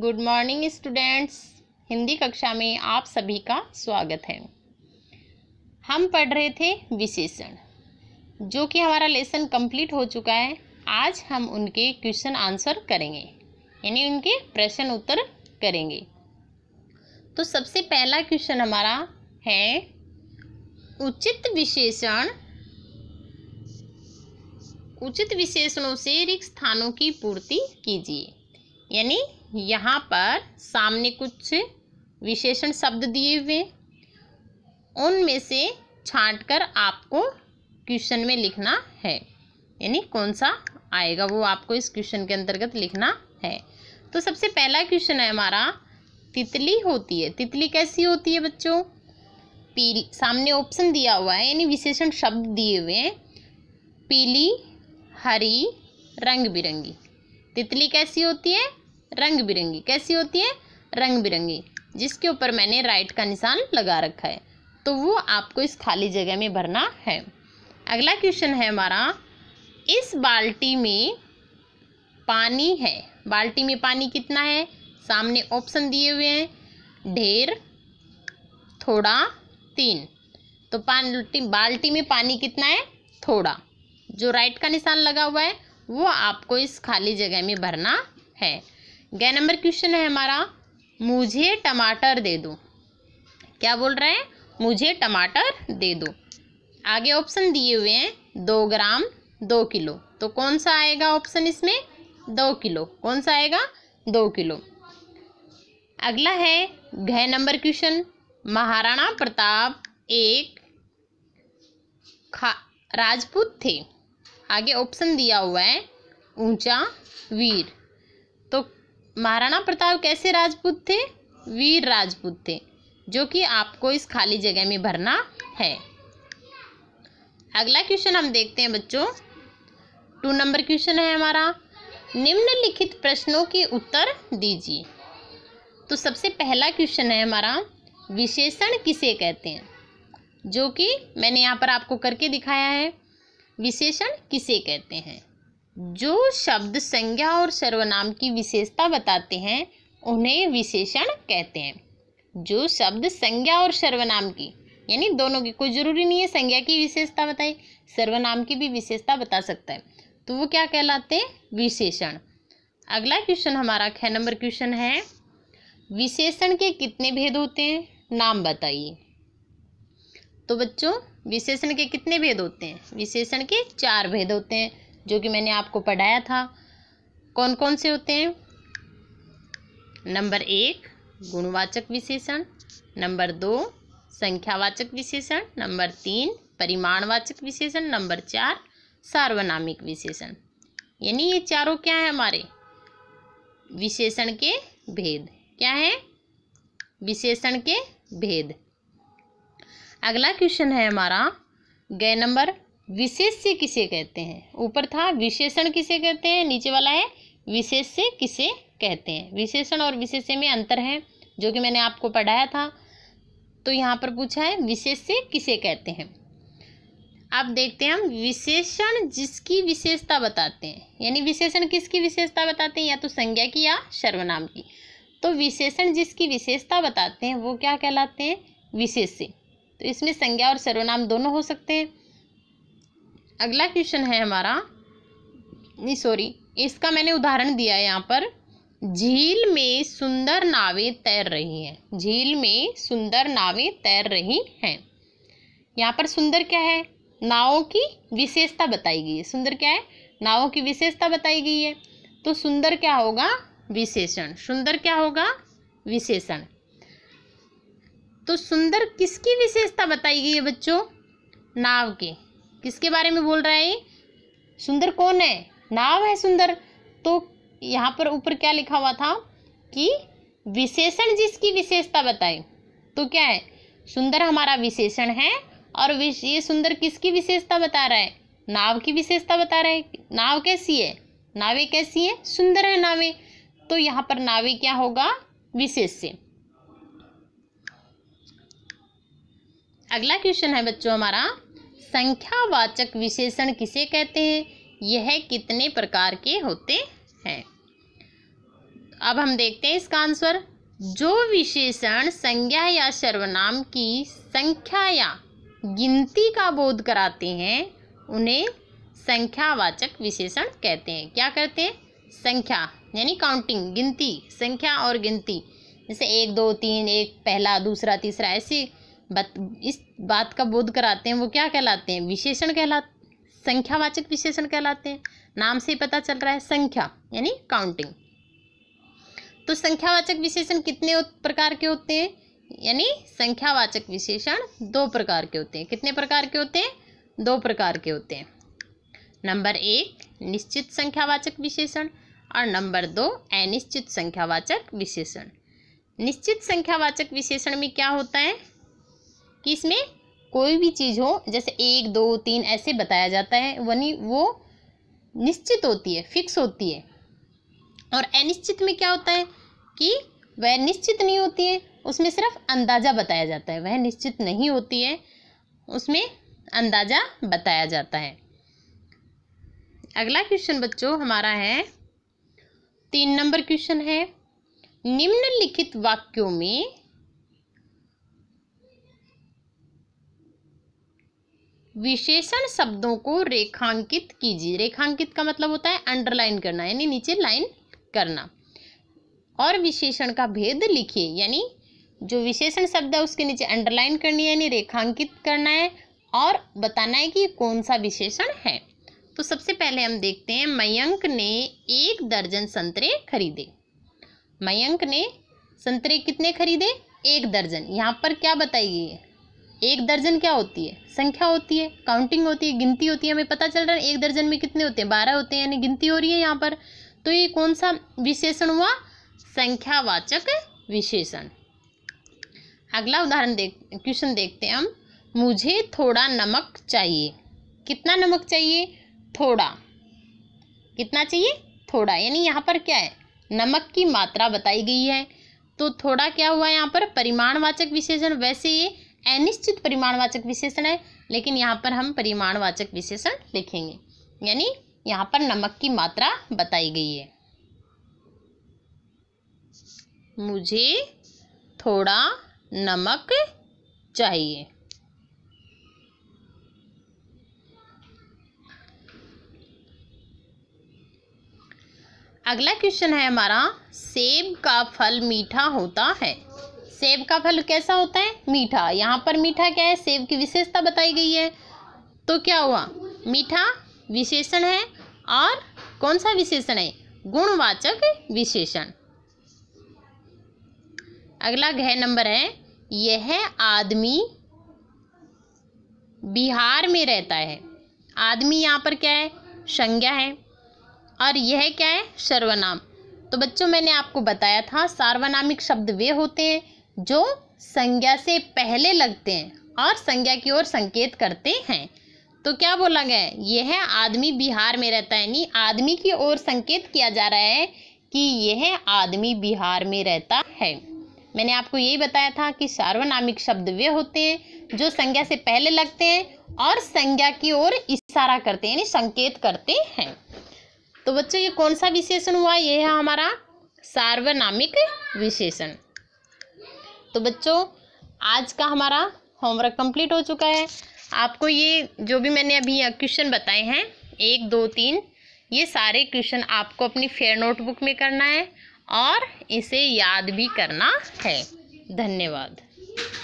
good morning students Hindi कक्षा में आप सभी का स्वागत है हम पढ़ रहे थे विशेषण जो कि हमारा लेसन कंप्लीट हो चुका है आज हम उनके क्वेश्चन आंसर करेंगे यानी उनके प्रश्न उत्तर करेंगे तो सबसे पहला क्वेश्चन हमारा है उचित विशेषण उचित विशेषणों से रिक्त स्थानों की पूर्ति कीजिए यानी यहाँ पर सामने कुछ विशेषण शब्द दिए हुए उनमें से छाँट कर आपको क्वेश्चन में लिखना है यानी कौन सा आएगा वो आपको इस क्वेश्चन के अंतर्गत लिखना है तो सबसे पहला क्वेश्चन है हमारा तितली होती है तितली कैसी होती है बच्चों पीली सामने ऑप्शन दिया हुआ है यानी विशेषण शब्द दिए हुए हैं पीली हरी रंग बिरंगी तितली कैसी होती है रंग बिरंगी कैसी होती है रंग बिरंगी जिसके ऊपर मैंने राइट का निशान लगा रखा है तो वो आपको इस खाली जगह में भरना है अगला क्वेश्चन है हमारा इस बाल्टी में पानी है बाल्टी में पानी कितना है सामने ऑप्शन दिए हुए हैं ढेर थोड़ा तीन तो पानी बाल्टी में पानी कितना है थोड़ा जो राइट का निशान लगा हुआ है वो आपको इस खाली जगह में भरना है गया नंबर क्वेश्चन है हमारा मुझे टमाटर दे दो क्या बोल रहे हैं मुझे टमाटर दे दो आगे ऑप्शन दिए हुए हैं दो ग्राम दो किलो तो कौन सा आएगा ऑप्शन इसमें दो किलो कौन सा आएगा दो किलो अगला है घ नंबर क्वेश्चन महाराणा प्रताप एक खा राजपूत थे आगे ऑप्शन दिया हुआ है ऊंचा वीर तो महाराणा प्रताप कैसे राजपूत थे वीर राजपूत थे जो कि आपको इस खाली जगह में भरना है अगला क्वेश्चन हम देखते हैं बच्चों टू नंबर क्वेश्चन है हमारा निम्नलिखित प्रश्नों के उत्तर दीजिए तो सबसे पहला क्वेश्चन है हमारा विशेषण किसे कहते हैं जो कि मैंने यहाँ पर आपको करके दिखाया है विशेषण किसे कहते हैं जो शब्द संज्ञा और सर्वनाम की विशेषता बताते हैं उन्हें विशेषण कहते हैं जो शब्द संज्ञा और सर्वनाम की यानी दोनों की कोई जरूरी नहीं है संज्ञा की विशेषता बताई सर्वनाम की भी विशेषता बता सकता है तो वो क्या कहलाते हैं विशेषण अगला क्वेश्चन हमारा छः नंबर क्वेश्चन है विशेषण के कितने भेद होते हैं नाम बताइए तो बच्चों विशेषण के कितने भेद होते हैं विशेषण के चार भेद होते हैं जो कि मैंने आपको पढ़ाया था कौन कौन से होते हैं नंबर एक गुणवाचक विशेषण नंबर दो संख्यावाचक विशेषण नंबर तीन परिमाणवाचक विशेषण नंबर चार सार्वनामिक विशेषण यानी ये चारों क्या है हमारे विशेषण के भेद क्या है विशेषण के भेद अगला क्वेश्चन है हमारा गए नंबर विशेष्य किसे कहते हैं ऊपर था विशेषण किसे कहते हैं नीचे वाला है विशेष्य किसे कहते हैं विशेषण और विशेष्य में अंतर है जो कि मैंने आपको पढ़ाया था तो यहाँ पर पूछा है विशेष्य किसे कहते हैं आप देखते हैं हम विशेषण जिसकी विशेषता बताते हैं यानी विशेषण किसकी विशेषता बताते हैं या तो संज्ञा की या सर्वनाम की तो विशेषण जिसकी विशेषता बताते हैं वो क्या कहलाते हैं विशेष्य तो इसमें संज्ञा और सर्वनाम दोनों हो सकते हैं अगला क्वेश्चन है हमारा नहीं सॉरी इसका मैंने उदाहरण दिया है यहाँ पर झील में सुंदर नावें तैर रही हैं झील में सुंदर नावें तैर रही हैं यहाँ पर सुंदर क्या है नावों की विशेषता बताई गई है सुंदर क्या है नावों की विशेषता बताई गई है तो सुंदर क्या होगा विशेषण सुंदर क्या होगा विशेषण तो सुंदर किसकी विशेषता बताई गई है बच्चों नाव की किसके बारे में बोल रहा है सुंदर कौन है नाम है सुंदर तो यहाँ पर ऊपर क्या लिखा हुआ था कि विशेषण जिसकी विशेषता बताए तो क्या है सुंदर हमारा विशेषण है और ये सुंदर किसकी विशेषता बता रहा है नाव की विशेषता बता रहा है नाव कैसी है नावे कैसी है सुंदर है नावे तो यहाँ पर नावे क्या होगा विशेष से अगला क्वेश्चन है बच्चों हमारा संख्यावाचक विशेषण किसे कहते हैं यह कितने प्रकार के होते हैं अब हम देखते हैं इसका आंसर जो विशेषण संज्ञा या सर्वनाम की संख्या या गिनती का बोध कराते हैं उन्हें संख्यावाचक विशेषण कहते हैं क्या कहते हैं संख्या यानी काउंटिंग गिनती संख्या और गिनती जैसे एक दो तीन एक पहला दूसरा तीसरा ऐसी बत, इस बात का बोध कराते हैं वो क्या कहलाते हैं विशेषण कहला संख्यावाचक विशेषण कहलाते हैं नाम से ही पता चल रहा है संख्या यानी काउंटिंग तो संख्यावाचक विशेषण कितने प्रकार के होते हैं यानी संख्यावाचक विशेषण दो प्रकार के होते हैं कितने प्रकार के होते हैं दो प्रकार के होते हैं नंबर एक निश्चित संख्यावाचक विशेषण और नंबर दो अनिश्चित संख्यावाचक विशेषण निश्चित संख्यावाचक विशेषण में क्या होता है कि इसमें कोई भी चीज़ हो जैसे एक दो तीन ऐसे बताया जाता है वनी वो निश्चित होती है फिक्स होती है और अनिश्चित में क्या होता है कि वह निश्चित नहीं होती है उसमें सिर्फ अंदाज़ा बताया जाता है वह निश्चित नहीं होती है उसमें अंदाज़ा बताया जाता है अगला क्वेश्चन बच्चों हमारा है तीन नंबर क्वेश्चन है निम्नलिखित वाक्यों में विशेषण शब्दों को रेखांकित कीजिए रेखांकित का मतलब होता है अंडरलाइन करना यानी नीचे लाइन करना और विशेषण का भेद लिखिए यानी जो विशेषण शब्द है उसके नीचे अंडरलाइन करनी है यानी रेखांकित करना है और बताना है कि कौन सा विशेषण है तो सबसे पहले हम देखते हैं मयंक ने एक दर्जन संतरे खरीदे मयंक ने संतरे कितने खरीदे एक दर्जन यहाँ पर क्या बताइए एक दर्जन क्या होती है संख्या होती है काउंटिंग होती है गिनती होती है हमें पता चल रहा है एक दर्जन में कितने होते हैं बारह होते हैं यानी गिनती हो रही है यहाँ पर तो ये कौन सा विशेषण हुआ संख्यावाचक विशेषण अगला उदाहरण देख क्वेश्चन देखते हैं हम मुझे थोड़ा नमक चाहिए कितना नमक चाहिए थोड़ा कितना चाहिए थोड़ा यानी यहाँ पर क्या है नमक की मात्रा बताई गई है तो थोड़ा क्या हुआ यहाँ पर परिमाणवाचक विशेषण वैसे ये अनिश्चित परिमाणवाचक विशेषण है लेकिन यहाँ पर हम परिमाणवाचक विशेषण लिखेंगे यानी यहाँ पर नमक की मात्रा बताई गई है मुझे थोड़ा नमक चाहिए अगला क्वेश्चन है हमारा सेब का फल मीठा होता है सेब का फल कैसा होता है मीठा यहाँ पर मीठा क्या है सेब की विशेषता बताई गई है तो क्या हुआ मीठा विशेषण है और कौन सा विशेषण है गुणवाचक विशेषण अगला गह नंबर है यह आदमी बिहार में रहता है आदमी यहाँ पर क्या है संज्ञा है और यह क्या है सर्वनाम तो बच्चों मैंने आपको बताया था सार्वनामिक शब्द वे होते हैं जो संज्ञा से पहले लगते हैं और संज्ञा की ओर संकेत करते हैं तो क्या बोला गया यह आदमी बिहार में रहता है यानी आदमी की ओर संकेत किया जा रहा है कि यह आदमी बिहार में रहता है मैंने आपको यही बताया था कि सार्वनामिक शब्द वे होते हैं जो संज्ञा से पहले लगते हैं और संज्ञा की ओर इशारा करते हैं यानी संकेत करते हैं तो बच्चों ये कौन सा विशेषण हुआ यह है हमारा सार्वनामिक विशेषण तो बच्चों आज का हमारा होमवर्क कंप्लीट हो चुका है आपको ये जो भी मैंने अभी क्वेश्चन बताए हैं एक दो तीन ये सारे क्वेश्चन आपको अपनी फेयर नोटबुक में करना है और इसे याद भी करना है धन्यवाद